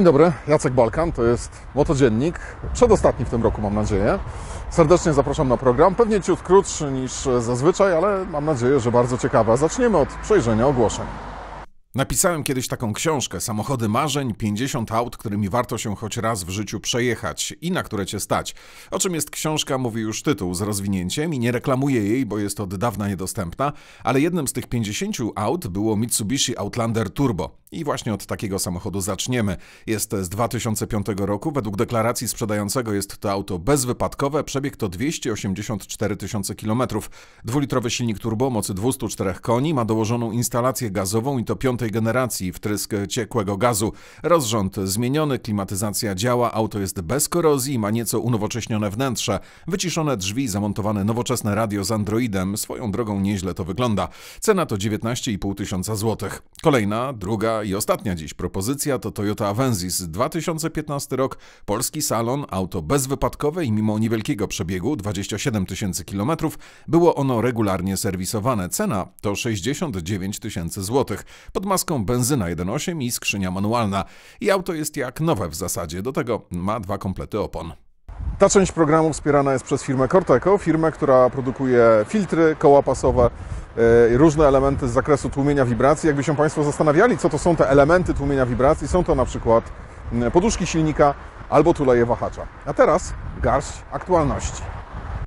Dzień dobry, Jacek Balkan, to jest Motodziennik, przedostatni w tym roku mam nadzieję. Serdecznie zapraszam na program, pewnie ciut krótszy niż zazwyczaj, ale mam nadzieję, że bardzo ciekawa. Zaczniemy od przejrzenia ogłoszeń. Napisałem kiedyś taką książkę Samochody marzeń, 50 aut, którymi warto się choć raz w życiu przejechać i na które cię stać. O czym jest książka, mówi już tytuł z rozwinięciem i nie reklamuję jej, bo jest od dawna niedostępna, ale jednym z tych 50 aut było Mitsubishi Outlander Turbo. I właśnie od takiego samochodu zaczniemy. Jest z 2005 roku. Według deklaracji sprzedającego jest to auto bezwypadkowe. Przebieg to 284 tysiące kilometrów. Dwulitrowy silnik turbo mocy 204 koni ma dołożoną instalację gazową i to piątej generacji wtrysk ciekłego gazu. Rozrząd zmieniony, klimatyzacja działa, auto jest bez korozji, ma nieco unowocześnione wnętrze, wyciszone drzwi, zamontowane nowoczesne radio z Androidem. Swoją drogą nieźle to wygląda. Cena to 19,5 tysiąca złotych. Kolejna, druga, i ostatnia dziś propozycja to Toyota Avensis 2015 rok, polski salon, auto bezwypadkowe i mimo niewielkiego przebiegu 27 tysięcy kilometrów było ono regularnie serwisowane. Cena to 69 tysięcy złotych, pod maską benzyna 1.8 i skrzynia manualna. I auto jest jak nowe w zasadzie, do tego ma dwa komplety opon. Ta część programu wspierana jest przez firmę Corteco, firmę, która produkuje filtry, koła pasowe e, i różne elementy z zakresu tłumienia wibracji. Jakby się Państwo zastanawiali, co to są te elementy tłumienia wibracji, są to na przykład poduszki silnika albo tuleje wahacza. A teraz garść aktualności.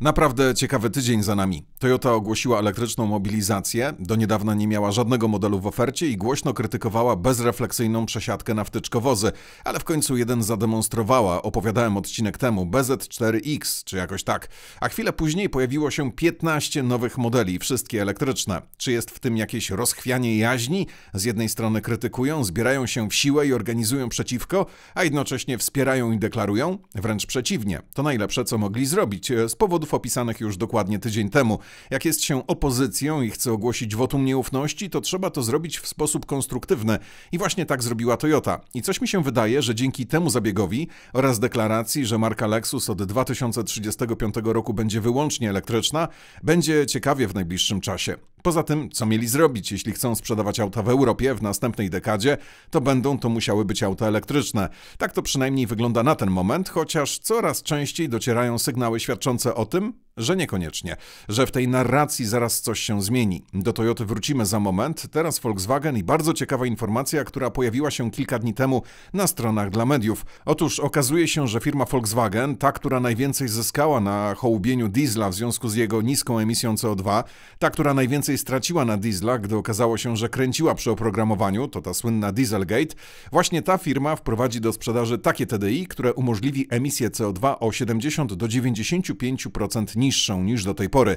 Naprawdę ciekawy tydzień za nami. Toyota ogłosiła elektryczną mobilizację, do niedawna nie miała żadnego modelu w ofercie i głośno krytykowała bezrefleksyjną przesiadkę na wtyczkowozy, ale w końcu jeden zademonstrowała, opowiadałem odcinek temu, BZ4X czy jakoś tak, a chwilę później pojawiło się 15 nowych modeli, wszystkie elektryczne. Czy jest w tym jakieś rozchwianie jaźni? Z jednej strony krytykują, zbierają się w siłę i organizują przeciwko, a jednocześnie wspierają i deklarują? Wręcz przeciwnie, to najlepsze co mogli zrobić, e, z powodów opisanych już dokładnie tydzień temu. Jak jest się opozycją i chce ogłosić wotum nieufności, to trzeba to zrobić w sposób konstruktywny. I właśnie tak zrobiła Toyota. I coś mi się wydaje, że dzięki temu zabiegowi oraz deklaracji, że marka Lexus od 2035 roku będzie wyłącznie elektryczna, będzie ciekawie w najbliższym czasie. Poza tym, co mieli zrobić, jeśli chcą sprzedawać auta w Europie w następnej dekadzie, to będą to musiały być auta elektryczne. Tak to przynajmniej wygląda na ten moment, chociaż coraz częściej docierają sygnały świadczące o tym, że niekoniecznie, że w tej narracji zaraz coś się zmieni. Do Toyoty wrócimy za moment, teraz Volkswagen i bardzo ciekawa informacja, która pojawiła się kilka dni temu na stronach dla mediów. Otóż okazuje się, że firma Volkswagen, ta, która najwięcej zyskała na hołubieniu diesla w związku z jego niską emisją CO2, ta, która najwięcej więcej straciła na diesla, gdy okazało się, że kręciła przy oprogramowaniu, to ta słynna Dieselgate, właśnie ta firma wprowadzi do sprzedaży takie TDI, które umożliwi emisję CO2 o 70 do 95% niższą niż do tej pory.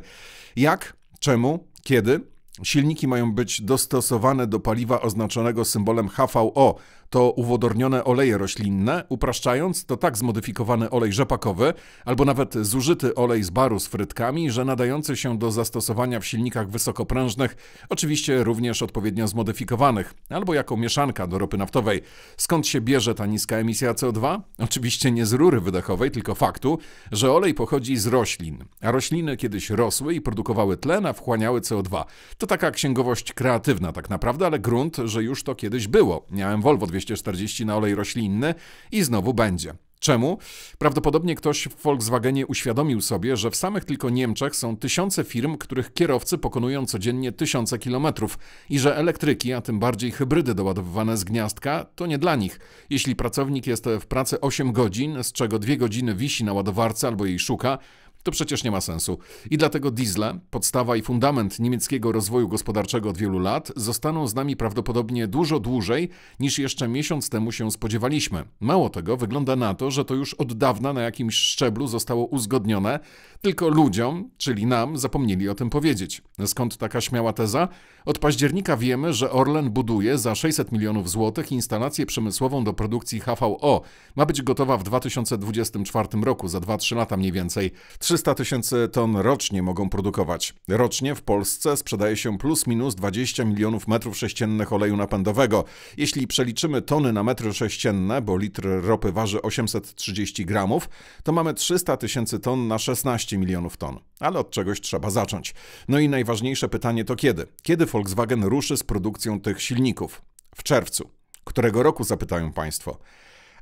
Jak? Czemu? Kiedy? Silniki mają być dostosowane do paliwa oznaczonego symbolem HVO, to uwodornione oleje roślinne, upraszczając to tak zmodyfikowany olej rzepakowy albo nawet zużyty olej z baru z frytkami, że nadający się do zastosowania w silnikach wysokoprężnych, oczywiście również odpowiednio zmodyfikowanych, albo jako mieszanka do ropy naftowej. Skąd się bierze ta niska emisja CO2? Oczywiście nie z rury wydechowej, tylko faktu, że olej pochodzi z roślin, a rośliny kiedyś rosły i produkowały tlen, a wchłaniały CO2. To taka księgowość kreatywna tak naprawdę, ale grunt, że już to kiedyś było. Miałem Volvo 200 240 na olej roślinny i znowu będzie. Czemu? Prawdopodobnie ktoś w Volkswagenie uświadomił sobie, że w samych tylko Niemczech są tysiące firm, których kierowcy pokonują codziennie tysiące kilometrów i że elektryki, a tym bardziej hybrydy doładowywane z gniazdka, to nie dla nich. Jeśli pracownik jest w pracy 8 godzin, z czego 2 godziny wisi na ładowarce albo jej szuka, to przecież nie ma sensu. I dlatego diesle, podstawa i fundament niemieckiego rozwoju gospodarczego od wielu lat, zostaną z nami prawdopodobnie dużo dłużej niż jeszcze miesiąc temu się spodziewaliśmy. Mało tego, wygląda na to, że to już od dawna na jakimś szczeblu zostało uzgodnione, tylko ludziom, czyli nam, zapomnieli o tym powiedzieć. Skąd taka śmiała teza? Od października wiemy, że Orlen buduje za 600 milionów złotych instalację przemysłową do produkcji HVO. Ma być gotowa w 2024 roku, za 2-3 lata mniej więcej. 300 tysięcy ton rocznie mogą produkować. Rocznie w Polsce sprzedaje się plus minus 20 milionów metrów sześciennych oleju napędowego. Jeśli przeliczymy tony na metry sześcienne, bo litr ropy waży 830 gramów, to mamy 300 tysięcy ton na 16 milionów ton. Ale od czegoś trzeba zacząć. No i najważniejsze pytanie to kiedy? Kiedy Volkswagen ruszy z produkcją tych silników? W czerwcu. Którego roku zapytają Państwo?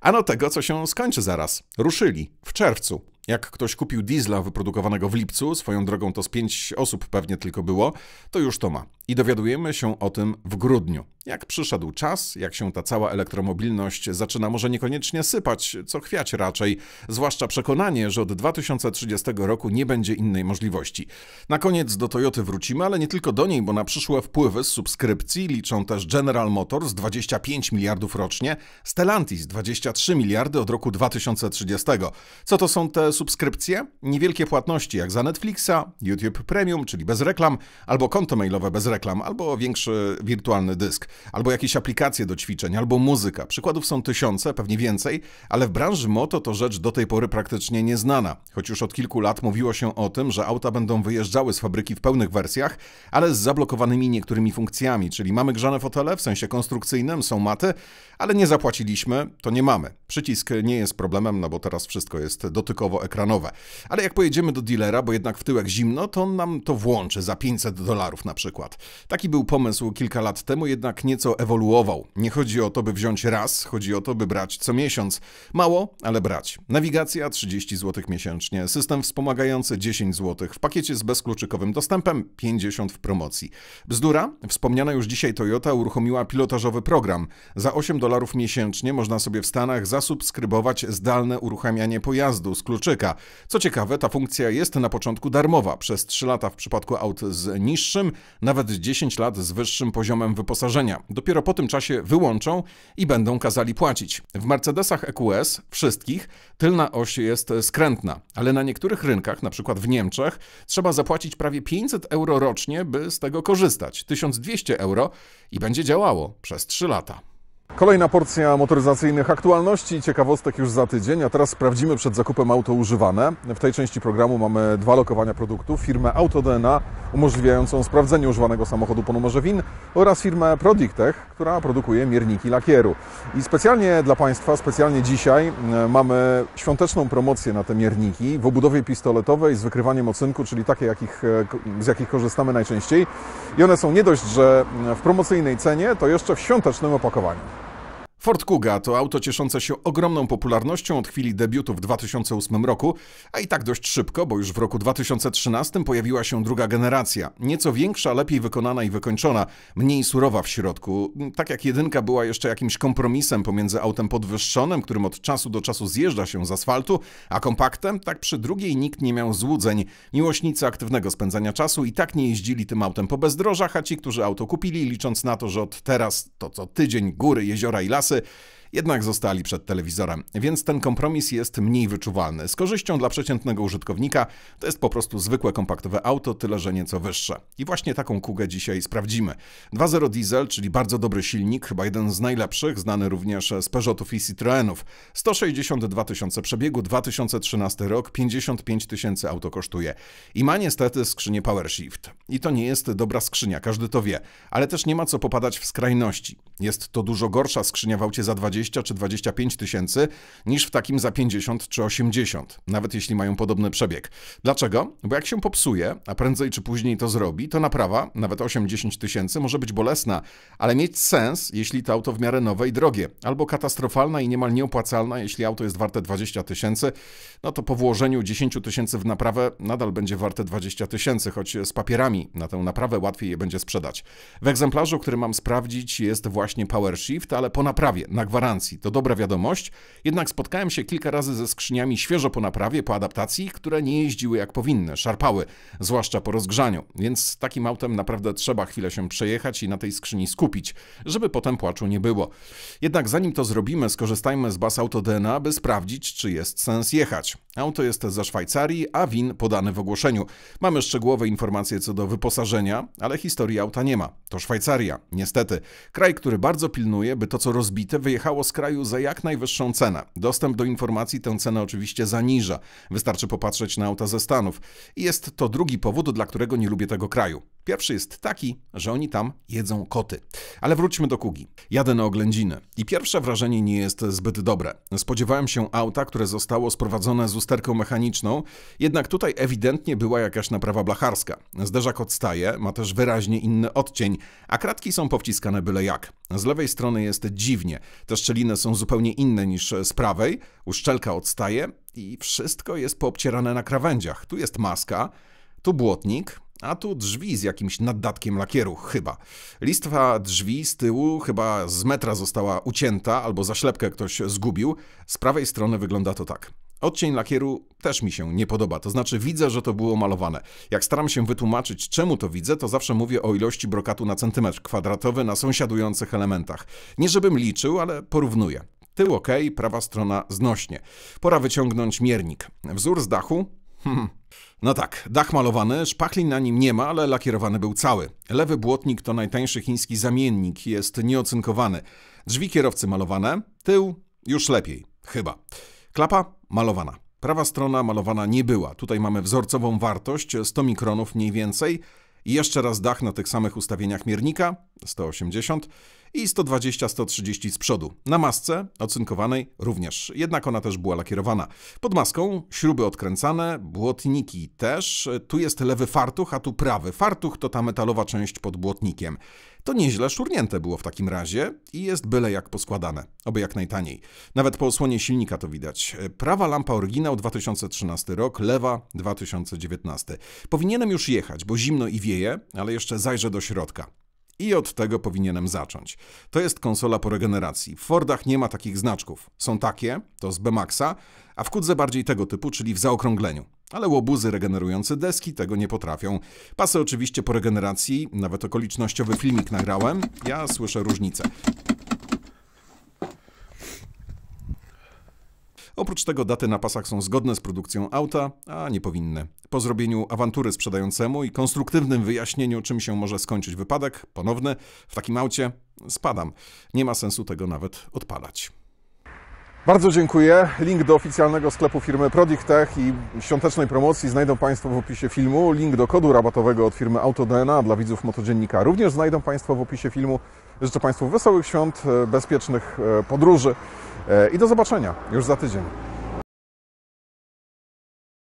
Ano tego, co się skończy zaraz. Ruszyli w czerwcu. Jak ktoś kupił diesla wyprodukowanego w lipcu, swoją drogą to z pięć osób pewnie tylko było, to już to ma. I dowiadujemy się o tym w grudniu. Jak przyszedł czas, jak się ta cała elektromobilność zaczyna może niekoniecznie sypać, co chwiać raczej, zwłaszcza przekonanie, że od 2030 roku nie będzie innej możliwości. Na koniec do Toyoty wrócimy, ale nie tylko do niej, bo na przyszłe wpływy z subskrypcji liczą też General Motors 25 miliardów rocznie, Stellantis 23 miliardy od roku 2030. Co to są te subskrypcje, niewielkie płatności jak za Netflixa, YouTube Premium, czyli bez reklam, albo konto mailowe bez reklam, albo większy wirtualny dysk, albo jakieś aplikacje do ćwiczeń, albo muzyka. Przykładów są tysiące, pewnie więcej, ale w branży moto to rzecz do tej pory praktycznie nieznana. Choć już od kilku lat mówiło się o tym, że auta będą wyjeżdżały z fabryki w pełnych wersjach, ale z zablokowanymi niektórymi funkcjami, czyli mamy grzane fotele w sensie konstrukcyjnym, są maty, ale nie zapłaciliśmy, to nie mamy. Przycisk nie jest problemem, no bo teraz wszystko jest dotykowo ekranowe. Ale jak pojedziemy do dealera, bo jednak w tyłek zimno, to on nam to włączy za 500 dolarów na przykład. Taki był pomysł kilka lat temu, jednak nieco ewoluował. Nie chodzi o to, by wziąć raz, chodzi o to, by brać co miesiąc. Mało, ale brać. Nawigacja 30 zł miesięcznie, system wspomagający 10 zł, w pakiecie z bezkluczykowym dostępem 50 w promocji. Bzdura? Wspomniana już dzisiaj Toyota uruchomiła pilotażowy program. Za 8 dolarów miesięcznie można sobie w Stanach zasubskrybować zdalne uruchamianie pojazdu z kluczykiem Kowalczyka. Co ciekawe, ta funkcja jest na początku darmowa. Przez 3 lata w przypadku aut z niższym, nawet 10 lat z wyższym poziomem wyposażenia. Dopiero po tym czasie wyłączą i będą kazali płacić. W Mercedesach EQS wszystkich tylna oś jest skrętna, ale na niektórych rynkach, na przykład w Niemczech, trzeba zapłacić prawie 500 euro rocznie, by z tego korzystać. 1200 euro i będzie działało przez 3 lata. Kolejna porcja motoryzacyjnych aktualności i ciekawostek już za tydzień, a teraz sprawdzimy przed zakupem auto używane. W tej części programu mamy dwa lokowania produktów, firmę AutoDNA umożliwiającą sprawdzenie używanego samochodu po numerze WIN oraz firmę Prodictech, która produkuje mierniki lakieru. I specjalnie dla Państwa, specjalnie dzisiaj e, mamy świąteczną promocję na te mierniki w obudowie pistoletowej z wykrywaniem ocynku, czyli takie jakich, e, z jakich korzystamy najczęściej. I one są nie dość, że w promocyjnej cenie, to jeszcze w świątecznym opakowaniu. Ford Kuga to auto cieszące się ogromną popularnością od chwili debiutu w 2008 roku, a i tak dość szybko, bo już w roku 2013 pojawiła się druga generacja. Nieco większa, lepiej wykonana i wykończona, mniej surowa w środku. Tak jak jedynka była jeszcze jakimś kompromisem pomiędzy autem podwyższonym, którym od czasu do czasu zjeżdża się z asfaltu, a kompaktem, tak przy drugiej nikt nie miał złudzeń. Miłośnicy aktywnego spędzania czasu i tak nie jeździli tym autem po bezdrożach, a ci, którzy auto kupili, licząc na to, że od teraz to co tydzień góry, jeziora i lasy, kasy, jednak zostali przed telewizorem, więc ten kompromis jest mniej wyczuwalny. Z korzyścią dla przeciętnego użytkownika to jest po prostu zwykłe kompaktowe auto, tyle że nieco wyższe. I właśnie taką kugę dzisiaj sprawdzimy. 2.0 diesel, czyli bardzo dobry silnik, chyba jeden z najlepszych, znany również z Peugeotów i Citroenów. 162 tysiące przebiegu, 2013 rok, 55 tysięcy auto kosztuje. I ma niestety skrzynię PowerShift. I to nie jest dobra skrzynia, każdy to wie, ale też nie ma co popadać w skrajności. Jest to dużo gorsza skrzynia w aucie za 20 czy 25 tysięcy niż w takim za 50 czy 80, nawet jeśli mają podobny przebieg. Dlaczego? Bo jak się popsuje, a prędzej czy później to zrobi, to naprawa, nawet 8-10 tysięcy, może być bolesna, ale mieć sens, jeśli to auto w miarę nowe i drogie, albo katastrofalna i niemal nieopłacalna, jeśli auto jest warte 20 tysięcy, no to po włożeniu 10 tysięcy w naprawę nadal będzie warte 20 tysięcy, choć z papierami na tę naprawę łatwiej je będzie sprzedać. W egzemplarzu, który mam sprawdzić jest właśnie właśnie PowerShift, ale po naprawie, na gwarancji. To dobra wiadomość. Jednak spotkałem się kilka razy ze skrzyniami świeżo po naprawie, po adaptacji, które nie jeździły jak powinny, szarpały, zwłaszcza po rozgrzaniu. Więc takim autem naprawdę trzeba chwilę się przejechać i na tej skrzyni skupić, żeby potem płaczu nie było. Jednak zanim to zrobimy, skorzystajmy z bas auto DNA, by sprawdzić, czy jest sens jechać. Auto jest ze Szwajcarii, a WIN podany w ogłoszeniu. Mamy szczegółowe informacje co do wyposażenia, ale historii auta nie ma. To Szwajcaria, niestety. Kraj, który bardzo pilnuje, by to, co rozbite, wyjechało z kraju za jak najwyższą cenę. Dostęp do informacji tę cenę oczywiście zaniża. Wystarczy popatrzeć na auta ze Stanów. I jest to drugi powód, dla którego nie lubię tego kraju. Pierwszy jest taki, że oni tam jedzą koty. Ale wróćmy do Kugi. Jadę na oględziny i pierwsze wrażenie nie jest zbyt dobre. Spodziewałem się auta, które zostało sprowadzone z usterką mechaniczną, jednak tutaj ewidentnie była jakaś naprawa blacharska. Zderzak odstaje, ma też wyraźnie inny odcień, a kratki są powciskane byle jak. Z lewej strony jest dziwnie, te szczeliny są zupełnie inne niż z prawej, uszczelka odstaje i wszystko jest poobcierane na krawędziach. Tu jest maska, tu błotnik, a tu drzwi z jakimś naddatkiem lakieru, chyba. Listwa drzwi z tyłu chyba z metra została ucięta albo za ślepkę ktoś zgubił. Z prawej strony wygląda to tak. Odcień lakieru też mi się nie podoba, to znaczy widzę, że to było malowane. Jak staram się wytłumaczyć, czemu to widzę, to zawsze mówię o ilości brokatu na centymetr kwadratowy na sąsiadujących elementach. Nie żebym liczył, ale porównuję. Tył ok, prawa strona znośnie. Pora wyciągnąć miernik. Wzór z dachu Hmm. No tak, dach malowany, szpachli na nim nie ma, ale lakierowany był cały. Lewy błotnik to najtańszy chiński zamiennik, jest nieocynkowany. Drzwi kierowcy malowane, tył już lepiej, chyba. Klapa malowana. Prawa strona malowana nie była. Tutaj mamy wzorcową wartość 100 mikronów mniej więcej. I jeszcze raz dach na tych samych ustawieniach miernika 180 i 120-130 z przodu. Na masce ocynkowanej również, jednak ona też była lakierowana. Pod maską śruby odkręcane, błotniki też. Tu jest lewy fartuch, a tu prawy. Fartuch to ta metalowa część pod błotnikiem. To nieźle szurnięte było w takim razie i jest byle jak poskładane, oby jak najtaniej. Nawet po osłonie silnika to widać. Prawa lampa oryginał 2013 rok, lewa 2019. Powinienem już jechać, bo zimno i wieje, ale jeszcze zajrzę do środka. I od tego powinienem zacząć. To jest konsola po regeneracji. W Fordach nie ma takich znaczków. Są takie, to z Maxa, a w Kudze bardziej tego typu, czyli w zaokrągleniu. Ale łobuzy regenerujące deski tego nie potrafią. Pasy oczywiście po regeneracji, nawet okolicznościowy filmik nagrałem, ja słyszę różnicę. Oprócz tego daty na pasach są zgodne z produkcją auta, a nie powinny. Po zrobieniu awantury sprzedającemu i konstruktywnym wyjaśnieniu, czym się może skończyć wypadek, ponowny, w takim aucie spadam. Nie ma sensu tego nawet odpalać. Bardzo dziękuję. Link do oficjalnego sklepu firmy Prodigtech i świątecznej promocji znajdą Państwo w opisie filmu. Link do kodu rabatowego od firmy AutoDNA dla widzów Motodziennika również znajdą Państwo w opisie filmu. Życzę Państwu wesołych świąt, e, bezpiecznych e, podróży. E, I do zobaczenia już za tydzień.